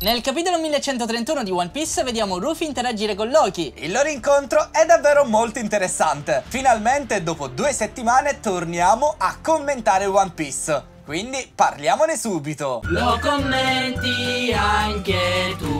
Nel capitolo 1131 di One Piece vediamo Ruffy interagire con Loki. Il loro incontro è davvero molto interessante. Finalmente dopo due settimane torniamo a commentare One Piece. Quindi parliamone subito. Lo commenti anche tu.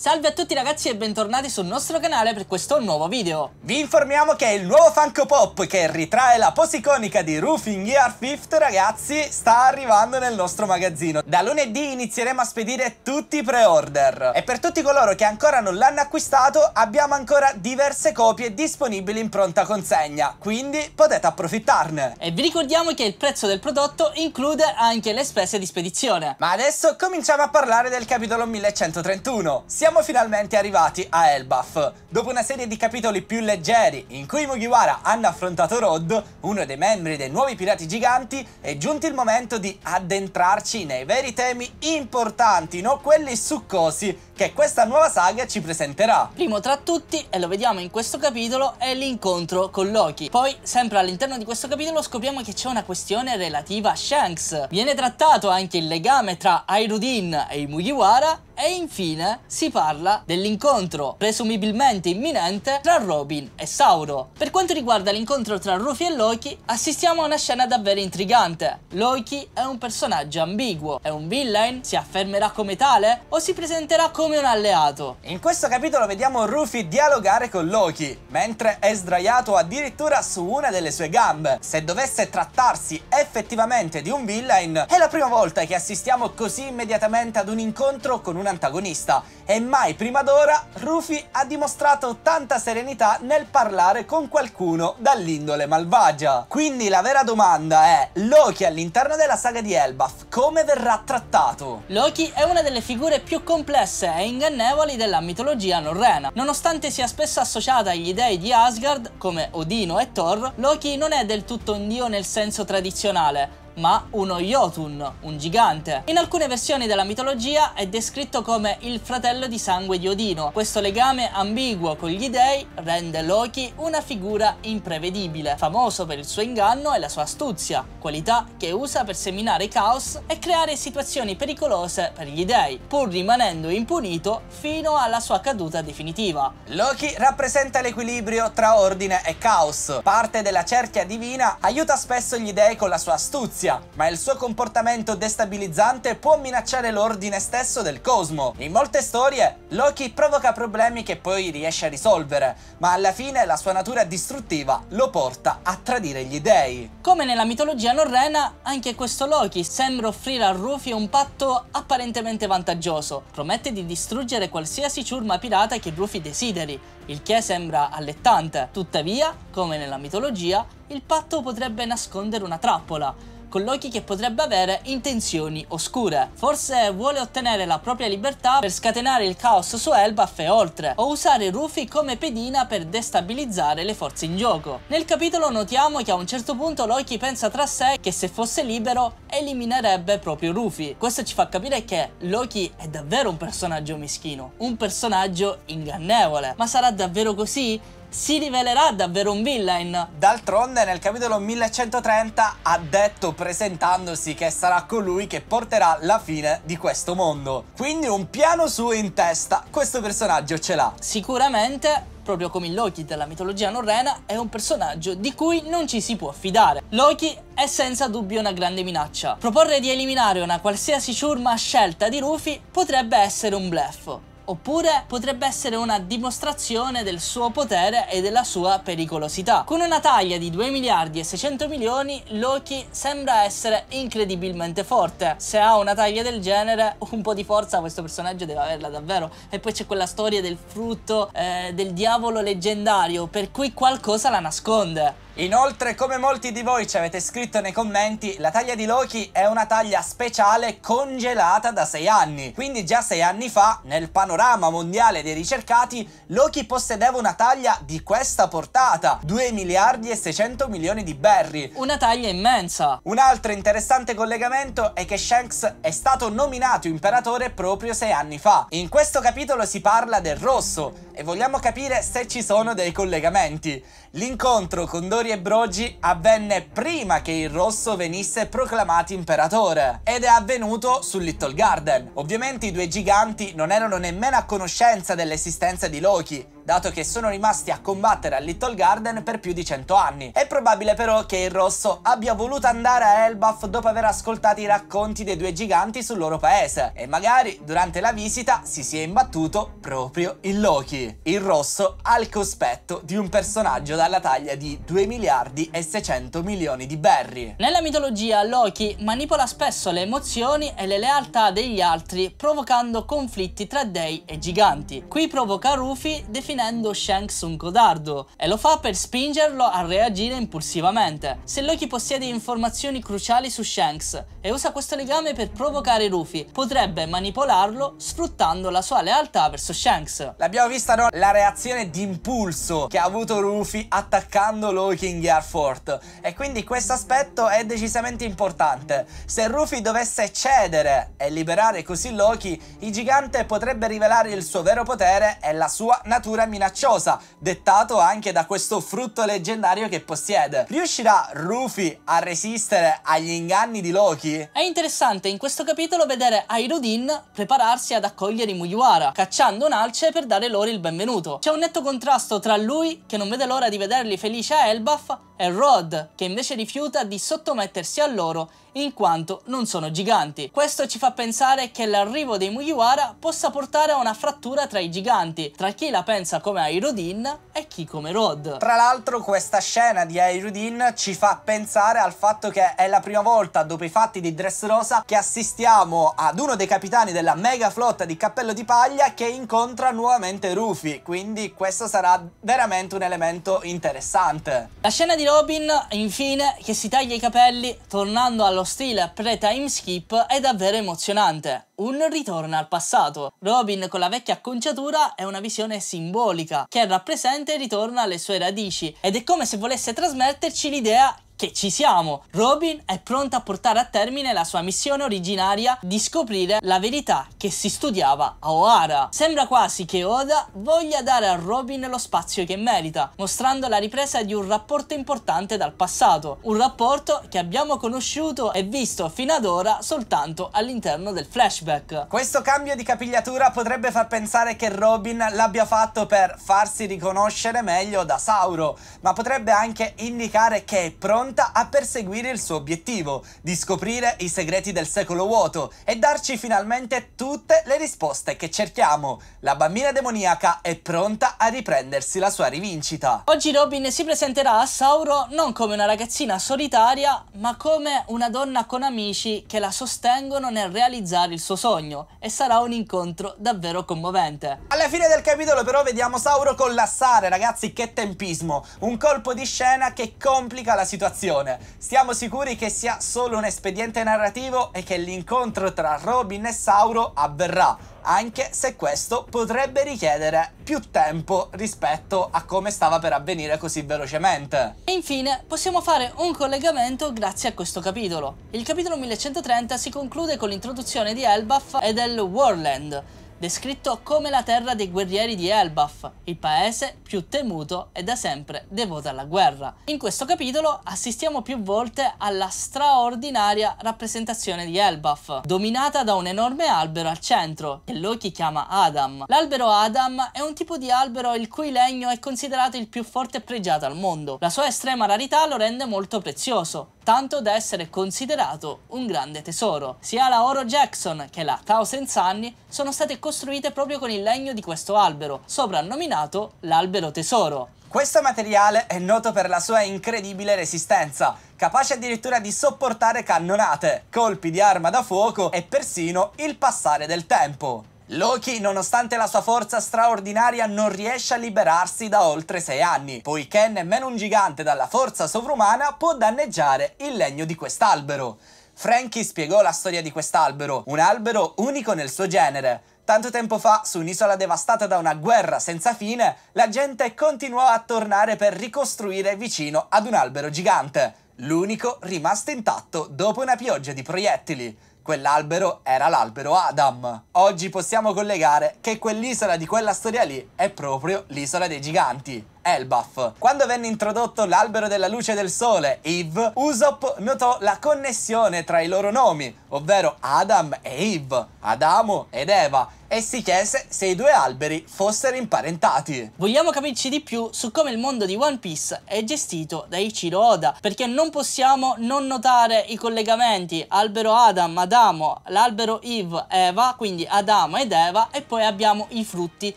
Salve a tutti ragazzi e bentornati sul nostro canale per questo nuovo video Vi informiamo che il nuovo Funko Pop che ritrae la pose iconica di Roofing Gear 5 ragazzi sta arrivando nel nostro magazzino Da lunedì inizieremo a spedire tutti i pre-order E per tutti coloro che ancora non l'hanno acquistato abbiamo ancora diverse copie disponibili in pronta consegna Quindi potete approfittarne E vi ricordiamo che il prezzo del prodotto include anche le spese di spedizione Ma adesso cominciamo a parlare del capitolo 1131 Siamo siamo finalmente arrivati a Elbaf. Dopo una serie di capitoli più leggeri, in cui i Mugiwara hanno affrontato Rod, uno dei membri dei nuovi pirati giganti, è giunto il momento di addentrarci nei veri temi importanti, non quelli succosi, che questa nuova saga ci presenterà. Primo tra tutti, e lo vediamo in questo capitolo, è l'incontro con Loki. Poi, sempre all'interno di questo capitolo, scopriamo che c'è una questione relativa a Shanks. Viene trattato anche il legame tra Airudin e i Mugiwara, e infine si parla parla dell'incontro presumibilmente imminente tra Robin e Sauro. Per quanto riguarda l'incontro tra Ruffy e Loki, assistiamo a una scena davvero intrigante. Loki è un personaggio ambiguo, è un villain, si affermerà come tale o si presenterà come un alleato. In questo capitolo vediamo Ruffy dialogare con Loki, mentre è sdraiato addirittura su una delle sue gambe. Se dovesse trattarsi effettivamente di un villain, è la prima volta che assistiamo così immediatamente ad un incontro con un antagonista e mai prima d'ora Rufy ha dimostrato tanta serenità nel parlare con qualcuno dall'indole malvagia. Quindi la vera domanda è, Loki all'interno della saga di Elbaf come verrà trattato? Loki è una delle figure più complesse e ingannevoli della mitologia norrena. Nonostante sia spesso associata agli dei di Asgard, come Odino e Thor, Loki non è del tutto un dio nel senso tradizionale, ma uno Jotun, un gigante. In alcune versioni della mitologia è descritto come il fratello di sangue di Odino. Questo legame ambiguo con gli dei rende Loki una figura imprevedibile, famoso per il suo inganno e la sua astuzia, qualità che usa per seminare caos e creare situazioni pericolose per gli dei, pur rimanendo impunito fino alla sua caduta definitiva. Loki rappresenta l'equilibrio tra ordine e caos, parte della cerchia divina aiuta spesso gli dei con la sua astuzia Russia, ma il suo comportamento destabilizzante può minacciare l'ordine stesso del cosmo. In molte storie, Loki provoca problemi che poi riesce a risolvere, ma alla fine la sua natura distruttiva lo porta a tradire gli dei. Come nella mitologia norrena, anche questo Loki sembra offrire a Rufy un patto apparentemente vantaggioso. Promette di distruggere qualsiasi ciurma pirata che Rufy desideri, il che sembra allettante. Tuttavia, come nella mitologia, il patto potrebbe nascondere una trappola con Loki che potrebbe avere intenzioni oscure. Forse vuole ottenere la propria libertà per scatenare il caos su Elbaf e oltre, o usare Rufy come pedina per destabilizzare le forze in gioco. Nel capitolo notiamo che a un certo punto Loki pensa tra sé che se fosse libero eliminerebbe proprio Rufy. Questo ci fa capire che Loki è davvero un personaggio meschino, un personaggio ingannevole. Ma sarà davvero così? si rivelerà davvero un villain. D'altronde nel capitolo 1130 ha detto presentandosi che sarà colui che porterà la fine di questo mondo. Quindi un piano suo in testa questo personaggio ce l'ha. Sicuramente proprio come il Loki della mitologia norrena, è un personaggio di cui non ci si può fidare. Loki è senza dubbio una grande minaccia. Proporre di eliminare una qualsiasi ciurma scelta di Rufy potrebbe essere un bleffo oppure potrebbe essere una dimostrazione del suo potere e della sua pericolosità. Con una taglia di 2 miliardi e 600 milioni, Loki sembra essere incredibilmente forte. Se ha una taglia del genere, un po' di forza questo personaggio deve averla davvero. E poi c'è quella storia del frutto eh, del diavolo leggendario, per cui qualcosa la nasconde. Inoltre, come molti di voi ci avete scritto nei commenti, la taglia di Loki è una taglia speciale congelata da 6 anni. Quindi già 6 anni fa, nel panorama mondiale dei ricercati, Loki possedeva una taglia di questa portata, 2 miliardi e 600 milioni di berry. Una taglia immensa. Un altro interessante collegamento è che Shanks è stato nominato imperatore proprio 6 anni fa. In questo capitolo si parla del rosso e vogliamo capire se ci sono dei collegamenti. L'incontro con Dory Vittoria e Brogi avvenne prima che il rosso venisse proclamato imperatore ed è avvenuto su Little Garden. Ovviamente i due giganti non erano nemmeno a conoscenza dell'esistenza di Loki dato che sono rimasti a combattere a Little Garden per più di 100 anni. È probabile però che il rosso abbia voluto andare a Elbaf dopo aver ascoltato i racconti dei due giganti sul loro paese e magari durante la visita si sia imbattuto proprio in Loki. Il rosso al cospetto di un personaggio dalla taglia di 2 miliardi e 600 milioni di berry. Nella mitologia Loki manipola spesso le emozioni e le lealtà degli altri provocando conflitti tra dei e giganti. Qui provoca Rufy definendo spinendo Shanks un codardo e lo fa per spingerlo a reagire impulsivamente. Se Loki possiede informazioni cruciali su Shanks e usa questo legame per provocare Rufy, potrebbe manipolarlo sfruttando la sua lealtà verso Shanks. L'abbiamo vista no? La reazione d'impulso che ha avuto Rufy attaccando Loki in Gear Fort e quindi questo aspetto è decisamente importante. Se Rufy dovesse cedere e liberare così Loki, il gigante potrebbe rivelare il suo vero potere e la sua natura minacciosa, dettato anche da questo frutto leggendario che possiede. Riuscirà Rufy a resistere agli inganni di Loki? È interessante in questo capitolo vedere Aerodin prepararsi ad accogliere i Mugiwara, cacciando un alce per dare loro il benvenuto. C'è un netto contrasto tra lui, che non vede l'ora di vederli felici a Elbaf, e Rod, che invece rifiuta di sottomettersi a loro in quanto non sono giganti. Questo ci fa pensare che l'arrivo dei Mugiwara possa portare a una frattura tra i giganti, tra chi la pensa pensa come Aerodin e chi come Rod. Tra l'altro questa scena di Aerodin ci fa pensare al fatto che è la prima volta dopo i fatti di Dressrosa che assistiamo ad uno dei capitani della mega flotta di Cappello di Paglia che incontra nuovamente Rufy, quindi questo sarà veramente un elemento interessante. La scena di Robin, infine, che si taglia i capelli tornando allo stile pre-time skip è davvero emozionante un ritorno al passato. Robin con la vecchia acconciatura è una visione simbolica che rappresenta il ritorno alle sue radici ed è come se volesse trasmetterci l'idea che ci siamo! Robin è pronta a portare a termine la sua missione originaria di scoprire la verità che si studiava a O'Hara. Sembra quasi che Oda voglia dare a Robin lo spazio che merita, mostrando la ripresa di un rapporto importante dal passato, un rapporto che abbiamo conosciuto e visto fino ad ora soltanto all'interno del flashback. Questo cambio di capigliatura potrebbe far pensare che Robin l'abbia fatto per farsi riconoscere meglio da Sauro, ma potrebbe anche indicare che è pronto pronta a perseguire il suo obiettivo di scoprire i segreti del secolo vuoto e darci finalmente tutte le risposte che cerchiamo. La bambina demoniaca è pronta a riprendersi la sua rivincita. Oggi Robin si presenterà a Sauro non come una ragazzina solitaria, ma come una donna con amici che la sostengono nel realizzare il suo sogno e sarà un incontro davvero commovente. Alla fine del capitolo però vediamo Sauro collassare, ragazzi, che tempismo, un colpo di scena che complica la situazione situazione. Stiamo sicuri che sia solo un espediente narrativo e che l'incontro tra Robin e Sauro avverrà, anche se questo potrebbe richiedere più tempo rispetto a come stava per avvenire così velocemente. E infine possiamo fare un collegamento grazie a questo capitolo. Il capitolo 1130 si conclude con l'introduzione di Elbaf e del Warland, descritto come la terra dei guerrieri di Elbaf, il paese più temuto e da sempre devoto alla guerra. In questo capitolo assistiamo più volte alla straordinaria rappresentazione di Elbaf, dominata da un enorme albero al centro, che Loki chiama Adam. L'albero Adam è un tipo di albero il cui legno è considerato il più forte e pregiato al mondo. La sua estrema rarità lo rende molto prezioso, tanto da essere considerato un grande tesoro. Sia la Oro Jackson che la Thousand Sunny sono state costruite proprio con il legno di questo albero, soprannominato l'albero tesoro. Questo materiale è noto per la sua incredibile resistenza, capace addirittura di sopportare cannonate, colpi di arma da fuoco e persino il passare del tempo. Loki, nonostante la sua forza straordinaria, non riesce a liberarsi da oltre sei anni, poiché nemmeno un gigante dalla forza sovrumana può danneggiare il legno di quest'albero. Frankie spiegò la storia di quest'albero, un albero unico nel suo genere. Tanto tempo fa, su un'isola devastata da una guerra senza fine, la gente continuò a tornare per ricostruire vicino ad un albero gigante, l'unico rimasto intatto dopo una pioggia di proiettili. Quell'albero era l'albero Adam. Oggi possiamo collegare che quell'isola di quella storia lì è proprio l'isola dei giganti. Elbaf. Quando venne introdotto l'albero della luce del sole, Eve, Usopp notò la connessione tra i loro nomi, ovvero Adam e Eve, Adamo ed Eva, e si chiese se i due alberi fossero imparentati. Vogliamo capirci di più su come il mondo di One Piece è gestito da Ichiro Oda, perché non possiamo non notare i collegamenti albero Adam, Adamo, l'albero Eve, Eva, quindi Adamo ed Eva, e poi abbiamo i frutti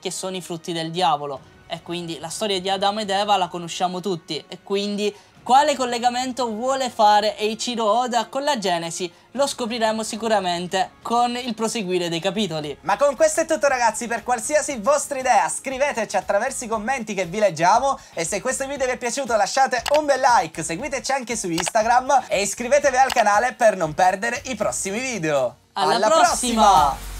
che sono i frutti del diavolo e quindi la storia di Adamo ed Eva la conosciamo tutti. E quindi quale collegamento vuole fare Eiichiro Oda con la Genesi? Lo scopriremo sicuramente con il proseguire dei capitoli. Ma con questo è tutto ragazzi, per qualsiasi vostra idea scriveteci attraverso i commenti che vi leggiamo e se questo video vi è piaciuto lasciate un bel like, seguiteci anche su Instagram e iscrivetevi al canale per non perdere i prossimi video. Alla, Alla prossima! prossima!